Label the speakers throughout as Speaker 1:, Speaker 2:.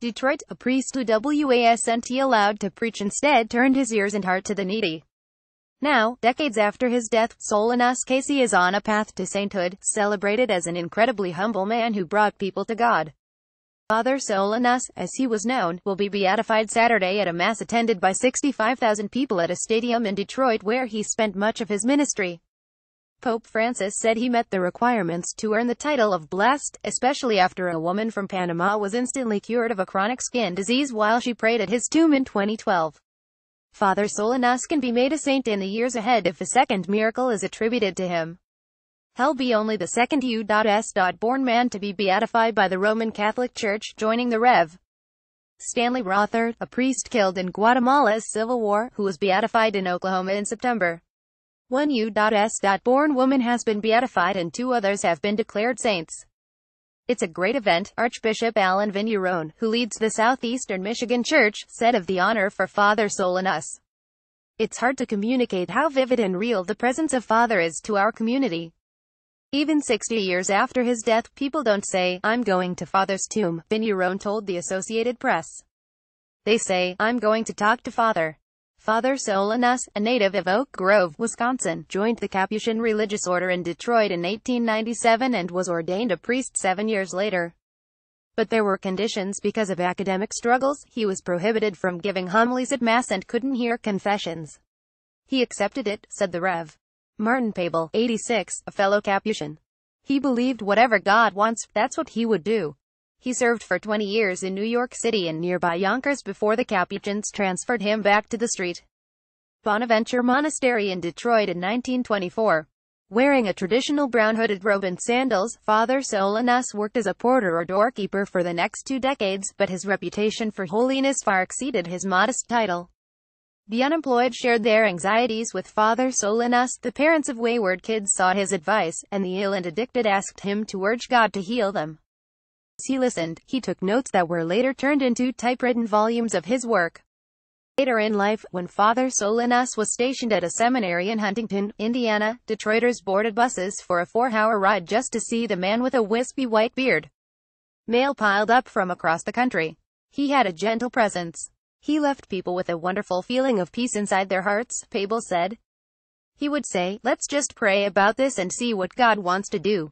Speaker 1: Detroit, a priest who wasn't allowed to preach instead turned his ears and heart to the needy. Now, decades after his death, Solanus Casey is on a path to sainthood, celebrated as an incredibly humble man who brought people to God. Father Solanus, as he was known, will be beatified Saturday at a mass attended by 65,000 people at a stadium in Detroit where he spent much of his ministry. Pope Francis said he met the requirements to earn the title of blessed, especially after a woman from Panama was instantly cured of a chronic skin disease while she prayed at his tomb in 2012. Father Solanas can be made a saint in the years ahead if a second miracle is attributed to him. He'll be only the second U.S. born man to be beatified by the Roman Catholic Church, joining the Rev. Stanley Rother, a priest killed in Guatemala's Civil War, who was beatified in Oklahoma in September. One U.S. born woman has been beatified and two others have been declared saints. It's a great event, Archbishop Alan Vigneron, who leads the Southeastern Michigan Church, said of the honor for Father Soul us. It's hard to communicate how vivid and real the presence of Father is to our community. Even 60 years after his death, people don't say, I'm going to Father's tomb, Vigneron told the Associated Press. They say, I'm going to talk to Father. Father Solanas, a native of Oak Grove, Wisconsin, joined the Capuchin religious order in Detroit in 1897 and was ordained a priest seven years later. But there were conditions because of academic struggles, he was prohibited from giving homilies at Mass and couldn't hear confessions. He accepted it, said the Rev. Martin Pable, 86, a fellow Capuchin. He believed whatever God wants, that's what he would do. He served for 20 years in New York City and nearby Yonkers before the Capuchins transferred him back to the street. Bonaventure Monastery in Detroit in 1924. Wearing a traditional brown-hooded robe and sandals, Father Solanas worked as a porter or doorkeeper for the next two decades, but his reputation for holiness far exceeded his modest title. The unemployed shared their anxieties with Father Solanas, the parents of wayward kids sought his advice, and the ill and addicted asked him to urge God to heal them. He listened, he took notes that were later turned into typewritten volumes of his work. Later in life, when Father Solinas was stationed at a seminary in Huntington, Indiana, Detroiters boarded buses for a four-hour ride just to see the man with a wispy white beard. Mail piled up from across the country. He had a gentle presence. He left people with a wonderful feeling of peace inside their hearts, Pabel said. He would say, let's just pray about this and see what God wants to do.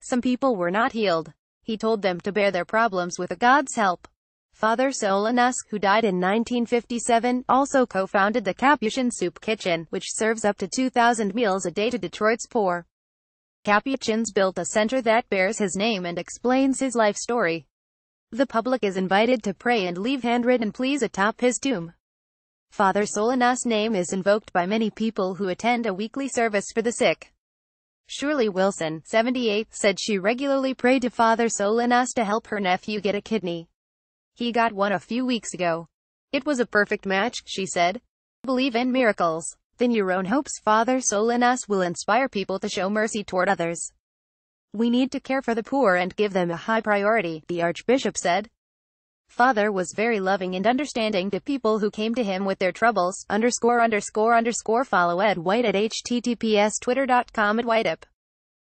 Speaker 1: Some people were not healed. He told them to bear their problems with a God's help. Father Solanas, who died in 1957, also co-founded the Capuchin Soup Kitchen, which serves up to 2,000 meals a day to Detroit's poor. Capuchins built a center that bears his name and explains his life story. The public is invited to pray and leave handwritten pleas atop his tomb. Father Solanas' name is invoked by many people who attend a weekly service for the sick. Shirley Wilson, 78, said she regularly prayed to Father Solanas to help her nephew get a kidney. He got one a few weeks ago. It was a perfect match, she said. Believe in miracles. Then your own hopes Father Solanas will inspire people to show mercy toward others. We need to care for the poor and give them a high priority, the Archbishop said. Father was very loving and understanding to people who came to him with their troubles, underscore underscore underscore follow Ed White at https twitter.com at whiteup.